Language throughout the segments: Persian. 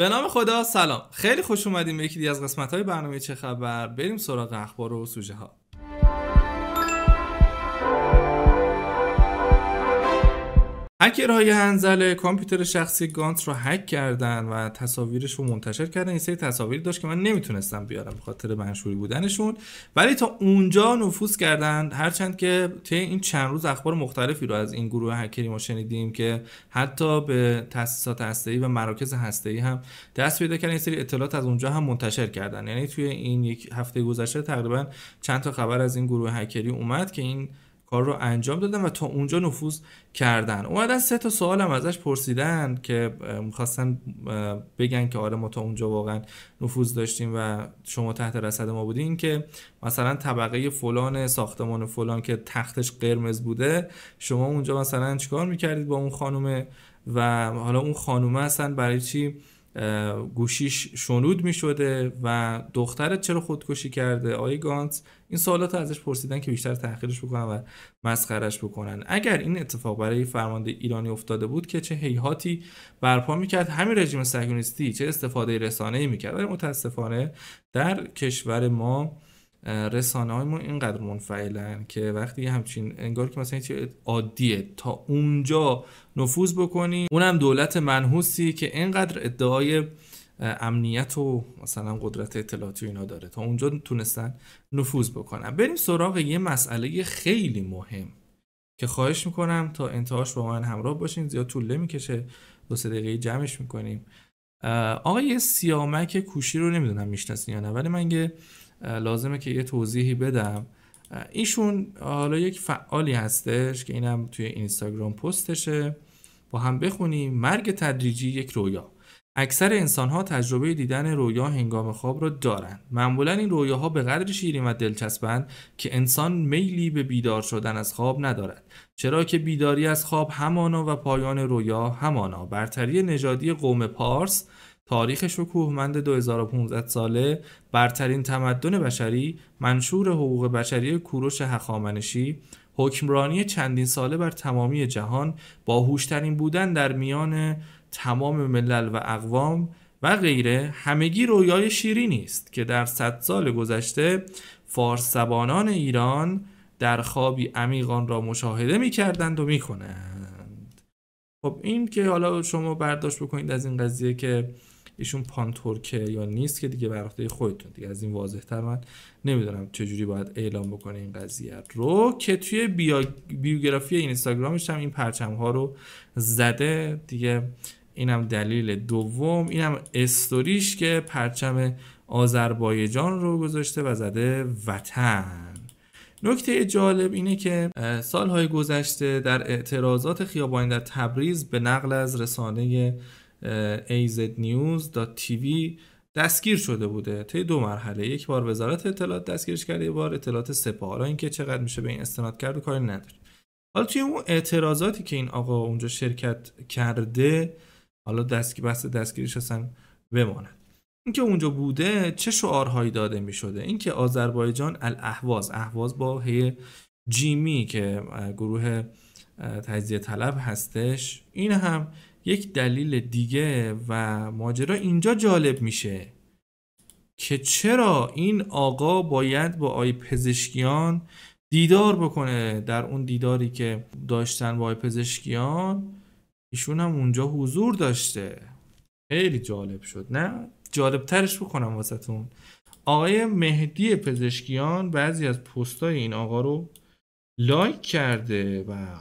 به نام خدا سلام خیلی خوش اومدیم به یکی از قسمت های برنامه چه خبر بریم سراغ اخبار و سوژه ها هکر های کامپیوتر شخصی گانت رو هک کردن و تصاویرش رو منتشر کردن این سری تصاویری داشت که من نمیتونستم بیارم به خاطر منشوری بودنشون ولی تا اونجا نفوذ کردن هرچند که طی این چند روز اخبار مختلفی رو از این گروه هکری ما شنیدیم که حتی به تاسیسات هسته‌ای و مراکز هسته‌ای هم دست پیدا کردن این سری اطلاعات از اونجا هم منتشر کردن یعنی توی این یک هفته گذشته تقریبا چند تا خبر از این گروه هکری اومد که این کار رو انجام دادن و تا اونجا نفوذ کردن اومدن سه تا سوال هم ازش پرسیدن که میخواستن بگن که آره ما تا اونجا واقعا نفوذ داشتیم و شما تحت رصد ما بودین که مثلا طبقه فلان ساختمان فلان که تختش قرمز بوده شما اونجا مثلا چیکار میکردید با اون خانومه و حالا اون خانومه اصلا برای چی گوشیش شنود می شده و دخترت چرا خودکشی کرده آی گانت این سوالات ازش پرسیدن که بیشتر تحقیرش بکنن و مسخرش بکنن اگر این اتفاق برای فرمانده ایرانی افتاده بود که چه هیهاتی برپا میکرد همین رژیم سهیونیستی چه استفاده رسانه‌ای میکرد ولی متاسفانه در کشور ما رسانه های ما اینقدر منفعلن که وقتی همچین انگار که مثلا چیز عادیه تا اونجا نفوذ بکنی اونم دولت منحوسی که اینقدر ادعای امنیت و مثلا قدرت اطلاعاتی و اینا داره تا اونجا تونستن نفوذ بکنن بریم سراغ یه مسئله خیلی مهم که خواهش میکنم تا انتهاش با من همراه باشین زیاد طول نمیکشه دو سه دقیقه جمعش میکنیم آقای سیامک کوشی رو نمیدونم میشناسین یا نه ولی من یه لازمه که یه توضیحی بدم ایشون حالا یک فعالی هستش که اینم توی اینستاگرام پستشه با هم بخونیم مرگ تدریجی یک رویا اکثر انسان ها تجربه دیدن رویا هنگام خواب را دارند معمولا این رویاها به قدر شیرین و دلچسبند که انسان میلی به بیدار شدن از خواب ندارد چرا که بیداری از خواب همانا و پایان رویا همانا برتری نژادی قوم پارس تاریخ شکوهمند 2015 ساله برترین تمدن بشری منشور حقوق بشری کوروش هخامنشی حکمرانی چندین ساله بر تمامی جهان با هوشترین بودن در میان تمام ملل و اقوام و غیره همگی رویای شیری نیست که در صد سال گذشته فارس زبانان ایران در خوابی عمیقان را مشاهده می کردند و می کنند. خب این که حالا شما برداشت بکنید از این قضیه که ایشون پانتورکه یا نیست که دیگه بر خودتون دیگه از این واضح تر من نمیدونم چجوری باید اعلام بکنه این قضیه رو که توی بیوگرافی اینستاگرامش هم این پرچم ها رو زده دیگه اینم دلیل دوم اینم استوریش که پرچم آذربایجان رو گذاشته و زده وطن نکته جالب اینه که سالهای گذشته در اعتراضات خیابانی در تبریز به نقل از رسانه aznews.tv دستگیر شده بوده طی دو مرحله یک بار وزارت اطلاعات دستگیرش کرد، یک بار اطلاعات سپاه حالا اینکه چقدر میشه به این استناد کرد و کاری نداره حالا توی اون اعتراضاتی که این آقا اونجا شرکت کرده حالا دستگیر بحث دستگیریش اصلا بماند اینکه اونجا بوده چه شعارهایی داده می شده اینکه آذربایجان الاحواز احواز با هی جیمی که گروه تجزیه طلب هستش این هم یک دلیل دیگه و ماجرا اینجا جالب میشه که چرا این آقا باید با آی پزشکیان دیدار بکنه در اون دیداری که داشتن با آی پزشکیان ایشون هم اونجا حضور داشته خیلی جالب شد نه جالب ترش بکنم واسهتون آقای مهدی پزشکیان بعضی از پستای این آقا رو لایک کرده و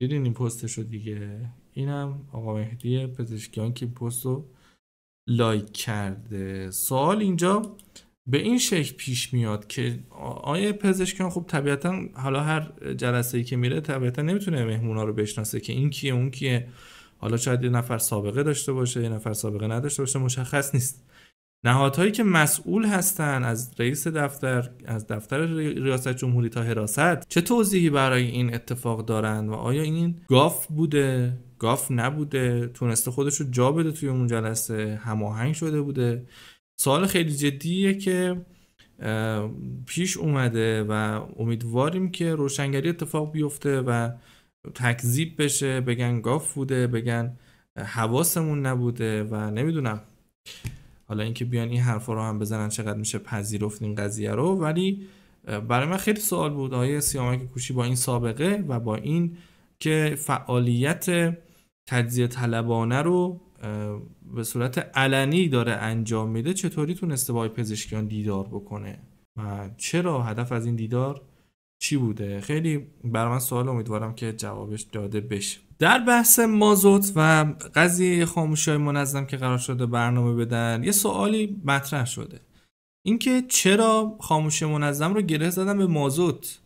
دیدین این پستش دیگه اینم آقا مهدی پزشکیان که پست رو لایک کرده سوال اینجا به این شکل پیش میاد که آیا پزشکیان خب طبیعتا حالا هر جلسه ای که میره طبیعتا نمیتونه مهمونا رو بشناسه که این کیه اون کیه حالا شاید یه نفر سابقه داشته باشه یه نفر سابقه نداشته باشه مشخص نیست نهادهایی که مسئول هستن از رئیس دفتر از دفتر ریاست جمهوری تا حراست چه توضیحی برای این اتفاق دارن و آیا این گاف بوده گاف نبوده تونسته خودش رو جا بده توی اون جلسه هماهنگ شده بوده سوال خیلی جدیه که پیش اومده و امیدواریم که روشنگری اتفاق بیفته و تکذیب بشه بگن گاف بوده بگن حواسمون نبوده و نمیدونم حالا اینکه بیان این حرفا رو هم بزنن چقدر میشه پذیرفت این قضیه رو ولی برای من خیلی سوال بود آیا سیامک کوشی با این سابقه و با این که فعالیت تجزیه طلبانه رو به صورت علنی داره انجام میده چطوری تونسته با پزشکیان دیدار بکنه و چرا هدف از این دیدار چی بوده خیلی بر من سوال امیدوارم که جوابش داده بشه در بحث مازوت و قضیه خاموشی های منظم که قرار شده برنامه بدن یه سوالی مطرح شده اینکه چرا خاموشی منظم رو گره زدن به مازوت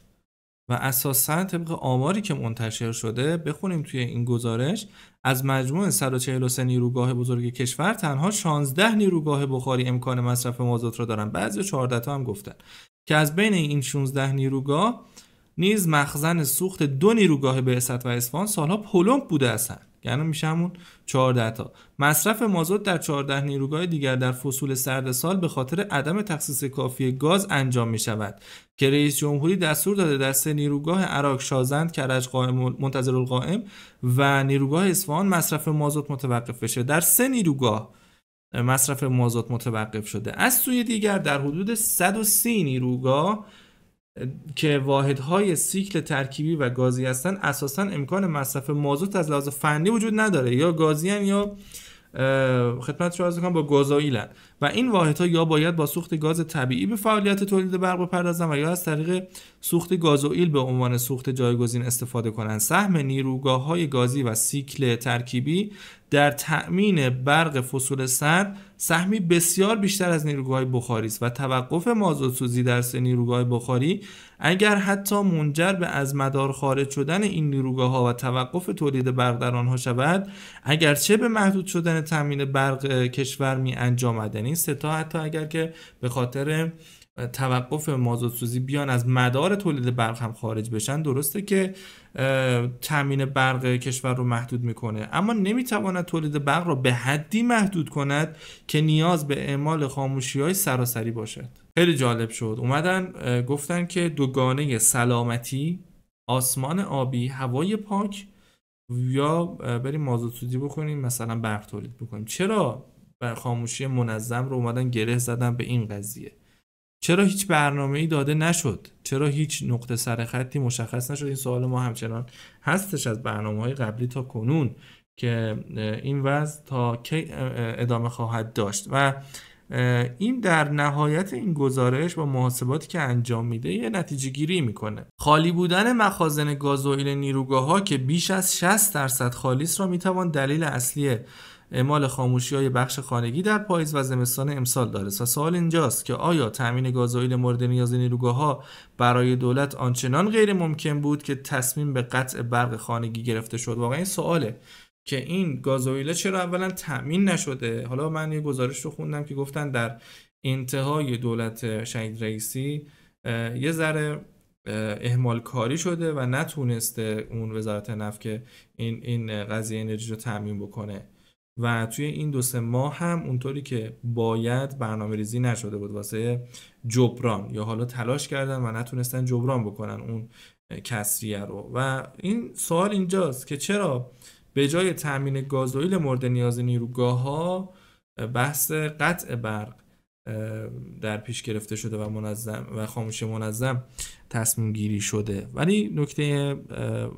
و اساسا طبق آماری که منتشر شده بخونیم توی این گزارش از مجموع 143 نیروگاه بزرگ کشور تنها 16 نیروگاه بخاری امکان مصرف مازوت را دارن بعضی 14 تا هم گفتن که از بین این 16 نیروگاه نیز مخزن سوخت دو نیروگاه بعثت و اصفهان سالها پلمپ بوده هستند یعنی میشه همون 14 تا مصرف مازوت در 14 نیروگاه دیگر در فصول سرد سال به خاطر عدم تخصیص کافی گاز انجام می شود که رئیس جمهوری دستور داده در سه نیروگاه عراق شازند کرج قائم منتظر القائم و نیروگاه اصفهان مصرف مازوت متوقف بشه در سه نیروگاه مصرف مازاد متوقف شده از سوی دیگر در حدود 130 نیروگاه که واحدهای سیکل ترکیبی و گازی هستند اساسا امکان مصرف مازوت از لحاظ فنی وجود نداره یا گازی یا خدمت شما با گازاییلن و این واحدها یا باید با سوخت گاز طبیعی به فعالیت تولید برق بپردازند و یا از طریق سوخت گازوئیل به عنوان سوخت جایگزین استفاده کنند سهم نیروگاه های گازی و سیکل ترکیبی در تأمین برق فصول سرد سهمی بسیار بیشتر از نیروگاه بخاری است و توقف مازاد در سه نیروگاه بخاری اگر حتی منجر به از مدار خارج شدن این نیروگاه ها و توقف تولید برق در آنها شود اگرچه به محدود شدن تأمین برق کشور می یعنی این ستا حتی اگر که به خاطر توقف مازادسوزی بیان از مدار تولید برق هم خارج بشن درسته که تامین برق کشور رو محدود میکنه اما نمیتواند تولید برق را به حدی محدود کند که نیاز به اعمال خاموشی های سراسری باشد خیلی جالب شد اومدن گفتن که دوگانه سلامتی آسمان آبی هوای پاک یا بریم مازادسوزی بکنیم مثلا برق تولید بکنیم چرا خاموشی منظم رو اومدن گره زدن به این قضیه چرا هیچ برنامه ای داده نشد چرا هیچ نقطه خطی مشخص نشد این سوال ما همچنان هستش از برنامه های قبلی تا کنون که این وضع تا کی ادامه خواهد داشت و این در نهایت این گزارش با محاسباتی که انجام میده یه نتیجه گیری میکنه خالی بودن مخازن گازوئیل نیروگاه ها که بیش از 60 درصد خالی است را میتوان دلیل اصلی اعمال خاموشی های بخش خانگی در پاییز و زمستان امسال داره و سوال اینجاست که آیا تامین گازوئیل مورد نیاز نیروگاه ها برای دولت آنچنان غیر ممکن بود که تصمیم به قطع برق خانگی گرفته شد واقعا این سواله که این گازوئیل چرا اولا تامین نشده حالا من یه گزارش رو خوندم که گفتن در انتهای دولت شهید رئیسی یه ذره اهمال کاری شده و نتونسته اون وزارت نفت که این این قضیه انرژی رو تعمین بکنه و توی این دو سه ماه هم اونطوری که باید برنامه ریزی نشده بود واسه جبران یا حالا تلاش کردن و نتونستن جبران بکنن اون کسریه رو و این سوال اینجاست که چرا به جای تامین گازوئیل مورد نیاز نیروگاه ها بحث قطع برق در پیش گرفته شده و منظم و خاموش منظم تصمیم گیری شده ولی نکته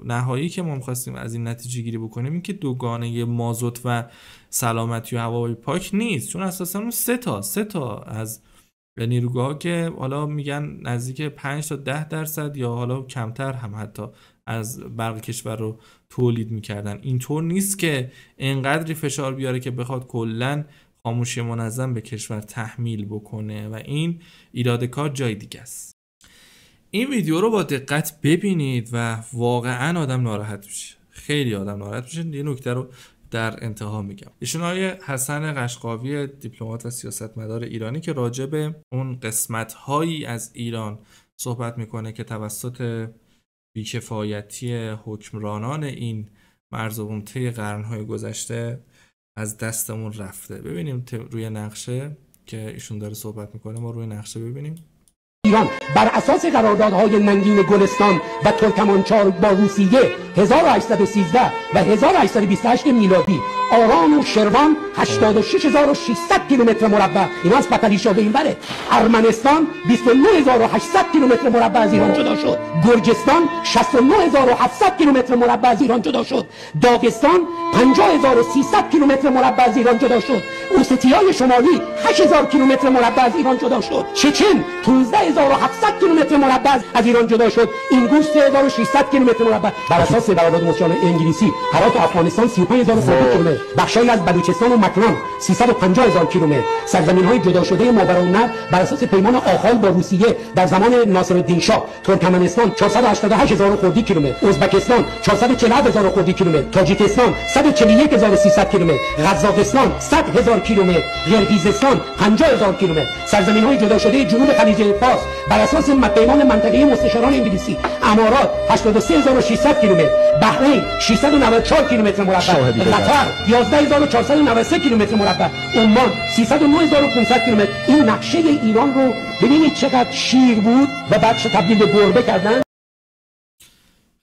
نهایی که ما میخواستیم از این نتیجه گیری بکنیم این که دوگانه مازوت و سلامتی و هوای پاک نیست چون اساسا اون سه تا سه تا از نیروگاه که حالا میگن نزدیک 5 تا 10 درصد یا حالا کمتر هم حتی از برق کشور رو تولید میکردن اینطور نیست که انقدری فشار بیاره که بخواد کلا خاموشی منظم به کشور تحمیل بکنه و این ایراد کار جای دیگه است این ویدیو رو با دقت ببینید و واقعا آدم ناراحت میشه خیلی آدم ناراحت میشه یه نکته رو در انتها میگم ایشون های حسن قشقاوی دیپلمات و سیاستمدار ایرانی که راجع به اون قسمت هایی از ایران صحبت میکنه که توسط بیکفایتی حکمرانان این مرز و های گذشته از دستمون رفته ببینیم روی نقشه که ایشون داره صحبت میکنه ما روی نقشه ببینیم ایران بر اساس قراردادهای ننگین گلستان و ترکمانچار با روسیه 1813 و 1828 میلادی آرام و شروان 86600 کیلومتر مربع ایران از فتلی به این بره ارمنستان 29800 کیلومتر مربع از ایران جدا شد گرجستان 69700 کیلومتر مربع از ایران جدا شد داغستان 50300 کیلومتر مربع از ایران جدا شد اوستیای شمالی 8000 کیلومتر مربع از ایران جدا شد چچن 15700 کیلومتر مربع از ایران جدا شد اینگوش 3600 کیلومتر مربع بر اساس برآورد مسیان انگلیسی هرات افغانستان 35000 کیلومتر بخشای از بلوچستان و مکران 350 هزار کیلومتر سرزمین های جدا شده ماورالنهر بر اساس پیمان آخال با روسیه در زمان ناصرالدین شاه ترکمنستان 488 هزار خردی کیلومتر ازبکستان 440 هزار خردی کیلومتر تاجیکستان 141300 کیلومتر قزاقستان 100 هزار کیلومتر قرقیزستان 50 هزار کیلومتر سرزمین های جدا شده جنوب خلیج فارس بر اساس پیمان منطقه مستشاران انگلیسی امارات 83600 کیلومتر بحرین 694 کیلومتر مربع قطر 11493 کیلومتر مربع عمان 309500 کیلومتر این نقشه ایران رو ببینید چقدر شیر بود و بعدش تبدیل به گربه کردن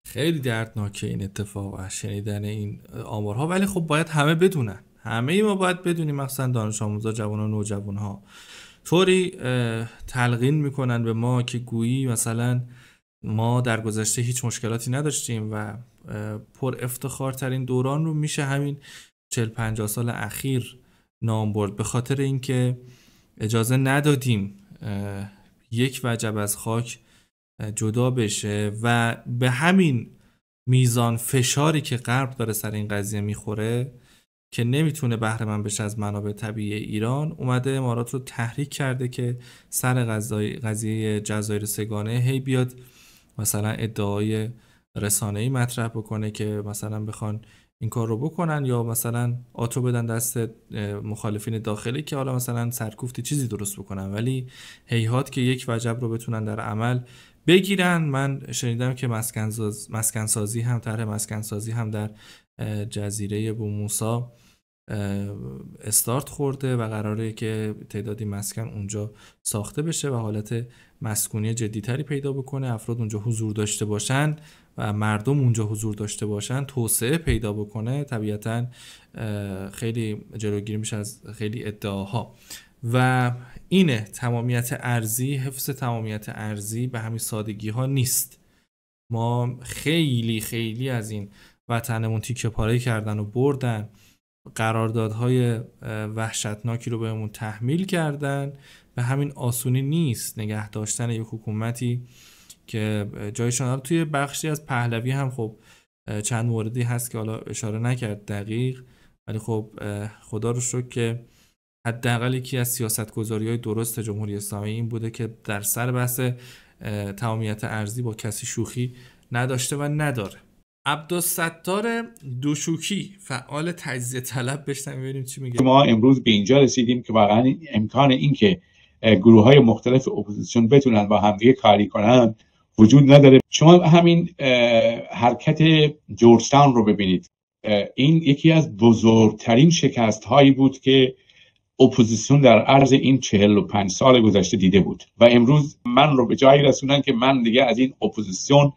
خیلی دردناکه این اتفاق و شنیدن این آمارها ولی خب باید همه بدونن همه ای ما باید بدونیم مخصوصا دانش آموزا جوانان و ها طوری تلقین میکنن به ما که گویی مثلا ما در گذشته هیچ مشکلاتی نداشتیم و پر افتخارترین دوران رو میشه همین چهل 50 سال اخیر نام برد به خاطر اینکه اجازه ندادیم یک وجب از خاک جدا بشه و به همین میزان فشاری که غرب داره سر این قضیه میخوره که نمیتونه بهره من بشه از منابع طبیعی ایران اومده امارات رو تحریک کرده که سر قضیه جزایر سگانه هی بیاد مثلا ادعای رسانه ای مطرح بکنه که مثلا بخوان این کار رو بکنن یا مثلا آتو بدن دست مخالفین داخلی که حالا مثلا سرکوفتی چیزی درست بکنن ولی هیهات که یک وجب رو بتونن در عمل بگیرن من شنیدم که مسکنسازی هم طرح مسکنسازی هم در جزیره بوموسا استارت خورده و قراره که تعدادی مسکن اونجا ساخته بشه و حالت مسکونی جدیتری پیدا بکنه افراد اونجا حضور داشته باشن و مردم اونجا حضور داشته باشن توسعه پیدا بکنه طبیعتا خیلی جلوگیری میشه از خیلی ادعاها و اینه تمامیت ارزی حفظ تمامیت ارزی به همین سادگی ها نیست ما خیلی خیلی از این وطنمون تیکه پاره کردن و بردن قراردادهای وحشتناکی رو بهمون تحمیل کردن به همین آسونی نیست نگه داشتن یک حکومتی که جایشان توی بخشی از پهلوی هم خب چند موردی هست که حالا اشاره نکرد دقیق ولی خب خدا رو شکر که حداقل یکی از سیاستگذاری های درست جمهوری اسلامی این بوده که در سر بحث تمامیت ارزی با کسی شوخی نداشته و نداره عبدالستار دوشوکی فعال تجزیه طلب بشتم ببینیم چی میگه ما امروز به اینجا رسیدیم که واقعا امکان اینکه که گروه های مختلف اپوزیسیون بتونن با همدیگه کاری کنن وجود نداره شما همین حرکت جورستان رو ببینید این یکی از بزرگترین شکست هایی بود که اپوزیسیون در عرض این 45 سال گذشته دیده بود و امروز من رو به جایی رسونن که من دیگه از این اپوزیسیون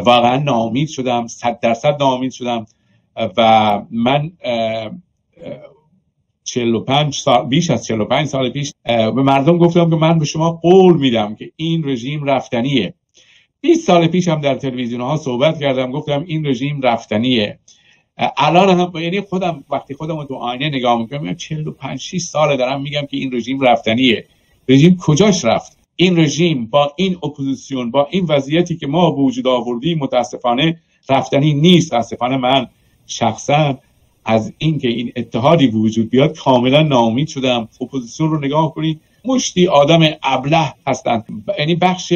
واقعا نامید شدم صد درصد نامید شدم و من پنج سال بیش از پنج سال پیش به مردم گفتم که من به شما قول میدم که این رژیم رفتنیه 20 سال پیش هم در تلویزیون ها صحبت کردم گفتم این رژیم رفتنیه الان هم یعنی خودم وقتی خودم تو آینه نگاه میکنم 45 6 سال دارم میگم که این رژیم رفتنیه رژیم کجاش رفت این رژیم با این اپوزیسیون با این وضعیتی که ما به وجود آوردیم متاسفانه رفتنی نیست متاسفانه من شخصا از اینکه این اتحادی به وجود بیاد کاملا ناامید شدم اپوزیسیون رو نگاه کنید مشتی آدم ابله هستند یعنی بخش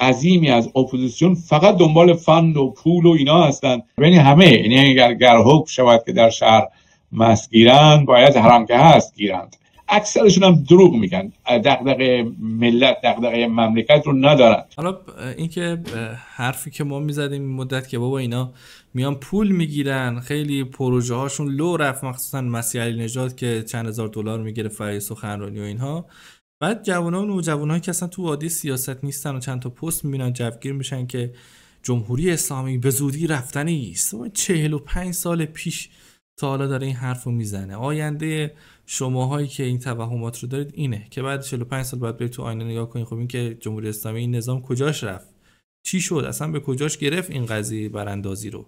عظیمی از اپوزیسیون فقط دنبال فند و پول و اینا هستند یعنی همه یعنی اگر گرهوک حکم شود که در شهر مسگیرند باید حرام که هست گیرند اکثرشون هم دروغ میگن دغدغه ملت دغدغه مملکت رو ندارن حالا اینکه حرفی که ما میزدیم مدت که بابا اینا میان پول میگیرن خیلی پروژه هاشون لو رفت مخصوصا مسیح علی نجات که چند هزار دلار میگیره برای سخنرانی و اینها بعد جوان و جوانهای که اصلا تو عادی سیاست نیستن و چند تا پست میبینن جوگیر میشن که جمهوری اسلامی به زودی رفتنی است 45 سال پیش تا حالا داره این حرف رو میزنه آینده شماهایی که این توهمات رو دارید اینه که بعد 45 سال بعد برید تو آینه نگاه کنید خب این که جمهوری اسلامی این نظام کجاش رفت چی شد اصلا به کجاش گرفت این قضیه براندازی رو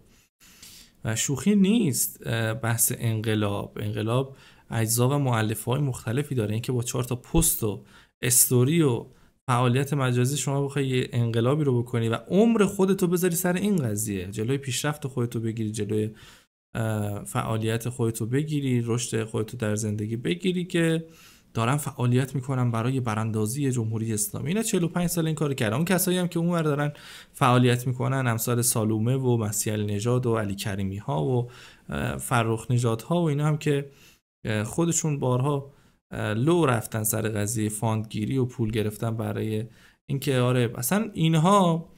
و شوخی نیست بحث انقلاب انقلاب اجزا و معلف های مختلفی داره اینکه با چهار تا پست و استوری و فعالیت مجازی شما بخوای یه انقلابی رو بکنی و عمر خودتو بذاری سر این قضیه جلوی پیشرفت خودتو بگیری جلوی فعالیت خودتو بگیری رشد خودتو در زندگی بگیری که دارن فعالیت میکنن برای براندازی جمهوری اسلامی اینا 45 سال این کار کردن اون کسایی هم که اونور دارن فعالیت میکنن امثال سالومه و مسیح نژاد و علی کریمی ها و فرخ نژاد ها و اینا هم که خودشون بارها لو رفتن سر قضیه فاندگیری و پول گرفتن برای اینکه آره اصلا اینها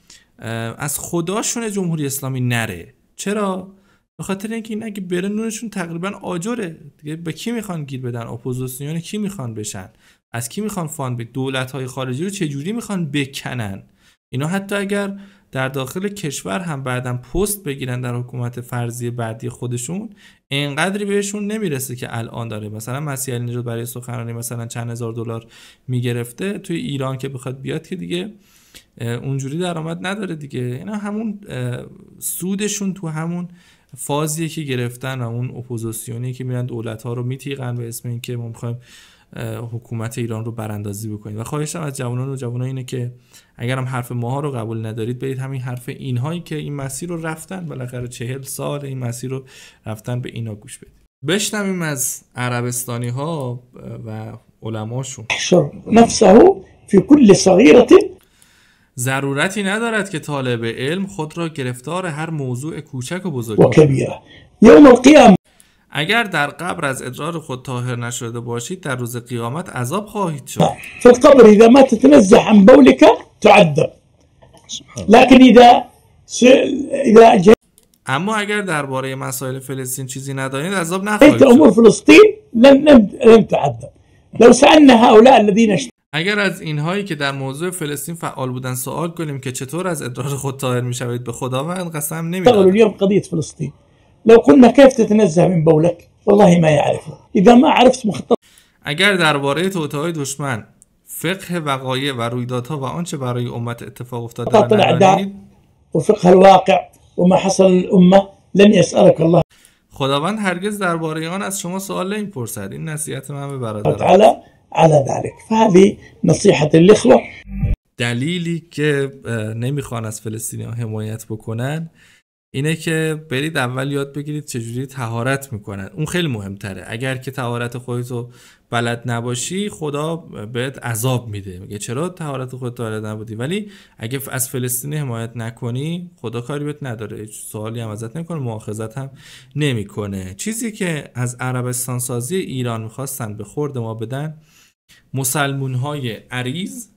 از خداشون جمهوری اسلامی نره چرا به خاطر اینکه این اگه بره نونشون تقریبا آجره دیگه به کی میخوان گیر بدن اپوزیسیون کی میخوان بشن از کی میخوان فاند به دولت های خارجی رو چه جوری میخوان بکنن اینا حتی اگر در داخل کشور هم بعدا پست بگیرن در حکومت فرضی بعدی خودشون اینقدری بهشون نمیرسه که الان داره مثلا مسیح علی برای سخنرانی مثلا چند هزار دلار میگرفته توی ایران که بخواد بیاد که دیگه اونجوری درآمد نداره دیگه اینا همون سودشون تو همون فازیه که گرفتن و اون اپوزیسیونی که میرن دولت ها رو میتیقن به اسم اینکه ما میخوایم حکومت ایران رو براندازی بکنید و خواهشم از جوانان و جوانان اینه که اگر هم حرف ماها رو قبول ندارید برید همین حرف اینهایی که این مسیر رو رفتن بالاخره چهل سال این مسیر رو رفتن به اینا گوش بدید بشنویم از عربستانی ها و علماشون نفسه فی کل صغیرت ضرورتی ندارد که طالب علم خود را گرفتار هر موضوع کوچک و بزرگ کند اگر در قبر از ادرار خود طاهر نشده باشید در روز قیامت عذاب خواهید شد بله. فی القبر اذا ما تتنزه عن بولك تعذب لكن اذا اما اگر درباره مسائل فلسطین چیزی ندانید عذاب نخواهید شد امور فلسطین لن لو سالنا هؤلاء الذين اگر از اینهایی که در موضوع فلسطین فعال بودن سوال کنیم که چطور از ادرار خود طاهر میشوید به خداوند قسم نمیداد الیوم قضیه فلسطین لو قلنا كيف تتنزه من بولك والله ما يعرفه اذا ما عرفت مخطط اگر درباره های دشمن فقه وقایع و رویدادها و آنچه برای امت اتفاق افتاده ندانید و فقه الواقع و ما حصل الامه لن يسالك الله خداوند هرگز درباره آن از شما سوال نمیپرسد این نصیحت من به برادران على ذلك فهذه نصيحة دلیلی که نمیخوان از فلسطینی ها حمایت بکنن اینه که برید اول یاد بگیرید چجوری تهارت میکنن اون خیلی مهمتره اگر که تهارت خودتو بلد نباشی خدا بهت عذاب میده میگه چرا تهارت خودت بلد نبودی ولی اگه از فلسطین حمایت نکنی خدا کاری بهت نداره سوالی هم ازت نمیکنه مؤاخذت هم نمیکنه چیزی که از عربستان سازی ایران میخواستن به خورد ما بدن مسلمون های عریض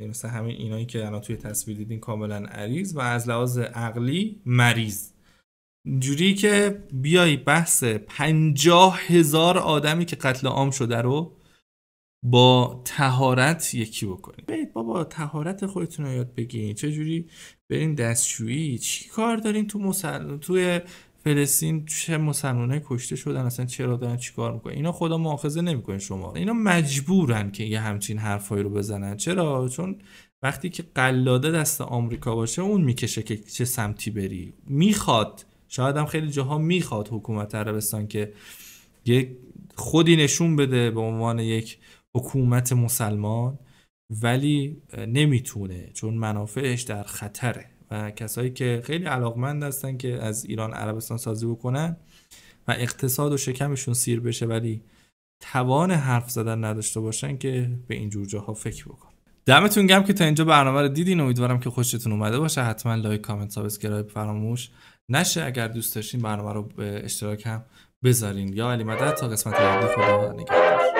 یعنی مثل همین اینایی که الان توی تصویر دیدین کاملا عریض و از لحاظ عقلی مریض جوری که بیای بحث پنجاه هزار آدمی که قتل عام شده رو با تهارت یکی بکنید برید بابا تهارت خودتون رو یاد بگیرین چه جوری برین دستشویی چی کار دارین تو مسل... توی فلسطین چه مسلمانای کشته شدن اصلا چرا دارن چیکار میکنن اینا خدا مؤاخذه نمیکنه شما اینا مجبورن که یه همچین حرفایی رو بزنن چرا چون وقتی که قلاده دست آمریکا باشه اون میکشه که چه سمتی بری میخواد شاید هم خیلی جاها میخواد حکومت عربستان که یک خودی نشون بده به عنوان یک حکومت مسلمان ولی نمیتونه چون منافعش در خطره و کسایی که خیلی علاقمند هستن که از ایران عربستان سازی بکنن و اقتصاد و شکمشون سیر بشه ولی توان حرف زدن نداشته باشن که به این جور جاها فکر بکن دمتون گم که تا اینجا برنامه رو دیدین امیدوارم که خوشتون اومده باشه حتما لایک کامنت سابسکرایب فراموش نشه اگر دوست داشتین برنامه رو به اشتراک هم بذارین یا علی مدد تا قسمت بعدی خدا نگهدار